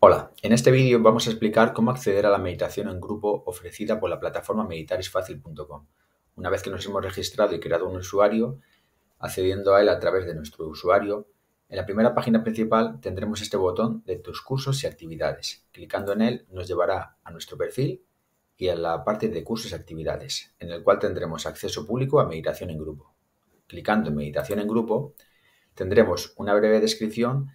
Hola, en este vídeo vamos a explicar cómo acceder a la meditación en grupo ofrecida por la plataforma meditarisfacil.com. Una vez que nos hemos registrado y creado un usuario, accediendo a él a través de nuestro usuario, en la primera página principal tendremos este botón de tus cursos y actividades. Clicando en él nos llevará a nuestro perfil y a la parte de cursos y actividades, en el cual tendremos acceso público a meditación en grupo. Clicando en meditación en grupo, tendremos una breve descripción